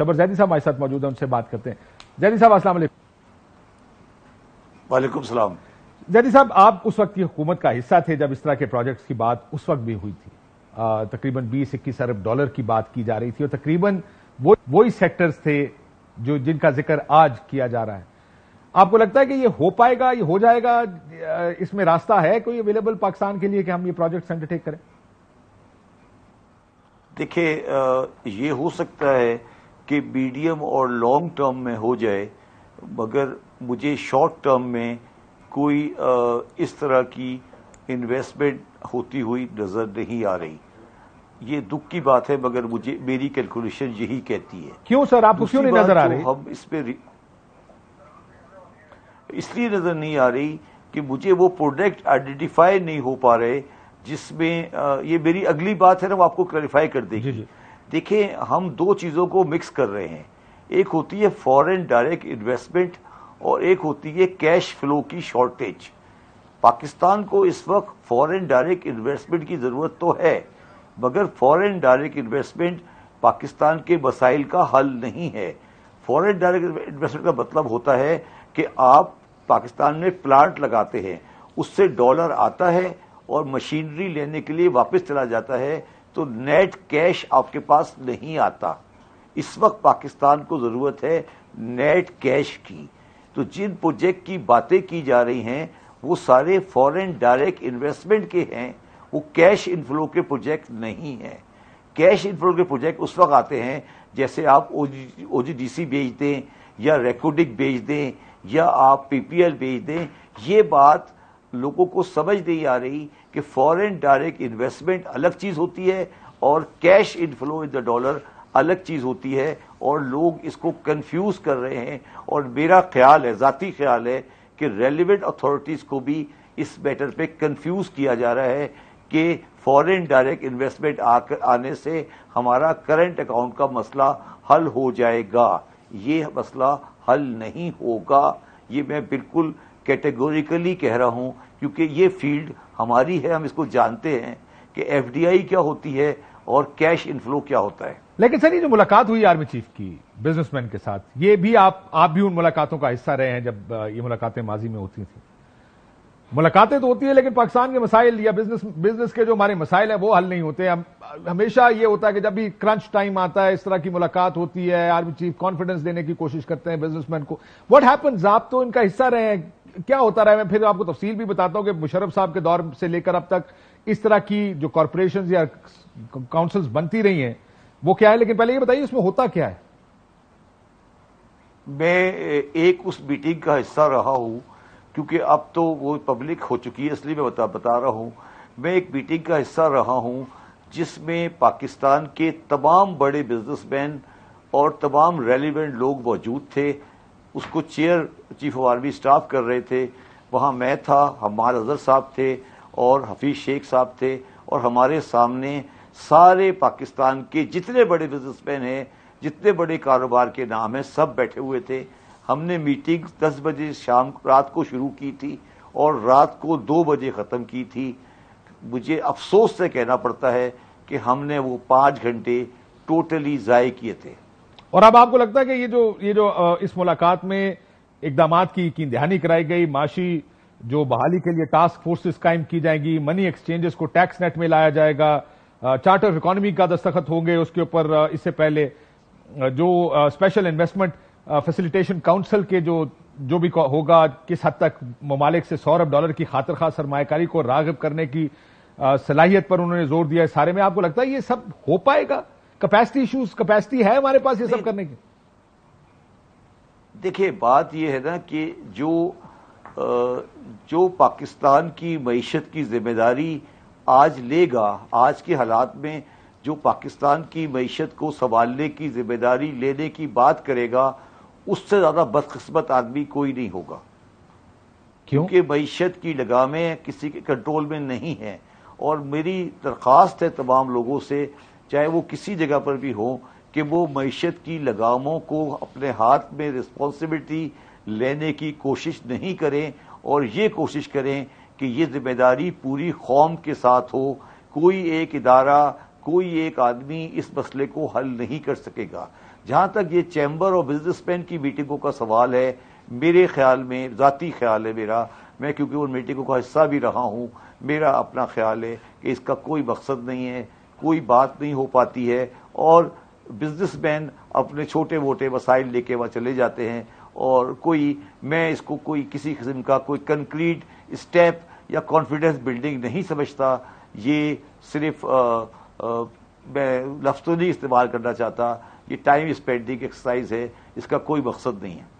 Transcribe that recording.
शबर जैदी साहब हमारे साथ मौजूद है उनसे बात करते हैं जैदी साहब असला वालेकुम सलाम जैदी साहब आप उस वक्त की हुकूमत का हिस्सा थे जब इस तरह के प्रोजेक्ट्स की बात उस वक्त भी हुई थी तकरीबन बीस इक्कीस अरब डॉलर की बात की जा रही थी और तकरीबन वो वही सेक्टर्स थे जो जिनका जिक्र आज किया जा रहा है आपको लगता है कि ये हो पाएगा ये हो जाएगा इसमें रास्ता है कोई अवेलेबल पाकिस्तान के लिए कि हम ये प्रोजेक्ट अंडरटेक करें देखिए ये हो सकता है कि मीडियम और लॉन्ग टर्म में हो जाए मगर मुझे शॉर्ट टर्म में कोई इस तरह की इन्वेस्टमेंट होती हुई नज़र नहीं आ रही ये दुख की बात है मगर मुझे मेरी कैलकुलेशन यही कहती है क्यों सर आपको क्यों नहीं नजर आ रही हम इस पर इसलिए नजर नहीं आ रही कि मुझे वो प्रोडक्ट आइडेंटिफाई नहीं हो पा रहे जिसमें ये मेरी अगली बात है ना वो आपको क्लैरिफाई कर देगी जी जी। देखिए हम दो चीज़ों को मिक्स कर रहे हैं एक होती है फॉरेन डायरेक्ट इन्वेस्टमेंट और एक होती है कैश फ्लो की शॉर्टेज पाकिस्तान को इस वक्त फॉरेन डायरेक्ट इन्वेस्टमेंट की ज़रूरत तो है मगर फॉरेन डायरेक्ट इन्वेस्टमेंट पाकिस्तान के मसाइल का हल नहीं है फॉरेन डायरेक्ट इन्वेस्टमेंट का मतलब होता है कि आप पाकिस्तान में प्लांट लगाते हैं उससे डॉलर आता है और मशीनरी लेने के लिए वापस चला जाता है तो नेट कैश आपके पास नहीं आता इस वक्त पाकिस्तान को ज़रूरत है नेट कैश की तो जिन प्रोजेक्ट की बातें की जा रही हैं वो सारे फॉरेन डायरेक्ट इन्वेस्टमेंट के हैं वो कैश इनफ्लो के प्रोजेक्ट नहीं है कैश इनफ्लो के प्रोजेक्ट उस वक्त आते हैं जैसे आप ओ जी बेच दें या रेकोडिक बेच दें या आप पीपीएल बेच दें ये बात लोगों को समझ नहीं आ रही कि फॉरेन डायरेक्ट इन्वेस्टमेंट अलग चीज होती है और cash inflow in the dollar अलग चीज होती है और लोग इसको कंफ्यूज कर रहे हैं और मेरा ख्याल है जाती ख्याल है कि रेलिवेंट अथॉरिटीज को भी इस मैटर पे कंफ्यूज किया जा रहा है कि फॉरेन डायरेक्ट इन्वेस्टमेंट आने से हमारा करंट अकाउंट का मसला हल हो जाएगा ये मसला हल नहीं होगा ये मैं बिल्कुल कैटेगोरिकली कह रहा हूं क्योंकि ये फील्ड हमारी है हम इसको जानते हैं कि एफ क्या होती है और कैश इनफ्लो क्या होता है लेकिन सर ये जो मुलाकात हुई आर्मी चीफ की बिजनेसमैन के साथ ये भी आप आप भी उन मुलाकातों का हिस्सा रहे हैं जब ये मुलाकातें माजी में होती थी मुलाकातें तो होती है लेकिन पाकिस्तान के मसाइल या बिजनेस बिजनेस के जो हमारे मसाइल हैं वो हल नहीं होते हम हमेशा ये होता है कि जब भी क्रंच टाइम आता है इस तरह की मुलाकात होती है आर्मी चीफ कॉन्फिडेंस देने की कोशिश करते हैं बिजनेसमैन को वट हैपन्स आप तो इनका हिस्सा रहे हैं क्या होता रहा है मैं फिर आपको तफसील भी बताता हूं कि मुशरफ साहब के दौर से लेकर अब तक इस तरह की जो कॉरपोरेशन या काउंसिल्स बनती रही हैं वो क्या है लेकिन पहले ये बताइए उसमें होता क्या है मैं एक उस मीटिंग का हिस्सा रहा हूं क्योंकि अब तो वो पब्लिक हो चुकी है इसलिए मैं बता बता रहा हूं मैं एक मीटिंग का हिस्सा रहा हूं जिसमें पाकिस्तान के तमाम बड़े बिजनेसमैन और तमाम रेलिवेंट लोग मौजूद थे उसको chair chief of army staff कर रहे थे वहाँ मैं था हमार अजहर साहब थे और हफीज शेख साहब थे और हमारे सामने सारे पाकिस्तान के जितने बड़े बिजनेसमैन हैं जितने बड़े कारोबार के नाम हैं सब बैठे हुए थे हमने मीटिंग 10 बजे शाम रात को शुरू की थी और रात को 2 बजे ख़त्म की थी मुझे अफसोस से कहना पड़ता है कि हमने वो पाँच घंटे टोटली ज़ाय किए थे और अब आपको लगता है कि ये जो ये जो इस मुलाकात में इकदाम की कीन दहानी कराई गई माशी जो बहाली के लिए टास्क फोर्सेस कायम की जाएंगी मनी एक्सचेंजेस को टैक्स नेट में लाया जाएगा चार्टर ऑफ इकोनॉमी का दस्तखत होंगे उसके ऊपर इससे पहले जो स्पेशल इन्वेस्टमेंट फैसिलिटेशन काउंसिल के जो जो भी होगा किस हद तक ममालिक से सौ अरब डॉलर की खातर खास सरमाकारी को रागब करने की सलाहियत पर उन्होंने जोर दिया है सारे में आपको लगता है ये सब हो पाएगा कैपेसिटी इश्यूज कैपेसिटी है हमारे पास ये सब करने की देखिए बात यह है ना कि जो जो पाकिस्तान की मीशत की जिम्मेदारी आज लेगा आज के हालात में जो पाकिस्तान की मीशत को संभालने की जिम्मेदारी लेने की बात करेगा उससे ज्यादा बदकस्मत आदमी कोई नहीं होगा क्योंकि मीशत की लगामें किसी के कंट्रोल में नहीं है और मेरी दरख्वास्त है तमाम लोगों से चाहे वो किसी जगह पर भी हो कि वो मीशत की लगामों को अपने हाथ में रिस्पॉन्सिबिलिटी लेने की कोशिश नहीं करें और ये कोशिश करें कि ये जिम्मेदारी पूरी कौम के साथ हो कोई एक इदारा कोई एक आदमी इस मसले को हल नहीं कर सकेगा जहां तक ये चैम्बर और बिजनेसमैन की मीटिंगों का सवाल है मेरे ख्याल में ज़ाती ख्याल है मेरा मैं क्योंकि उन मीटिंगों का हिस्सा भी रहा हूँ मेरा अपना ख्याल है कि इसका कोई मकसद नहीं है कोई बात नहीं हो पाती है और बिजनेसमैन अपने छोटे मोटे वसाइल लेके वहाँ चले जाते हैं और कोई मैं इसको कोई किसी किस्म का कोई कंक्रीट स्टेप या कॉन्फिडेंस बिल्डिंग नहीं समझता ये सिर्फ आ, आ, मैं लफ्ज़ों नहीं इस्तेमाल करना चाहता ये टाइम स्पेंडिंग एक्सरसाइज है इसका कोई मकसद नहीं है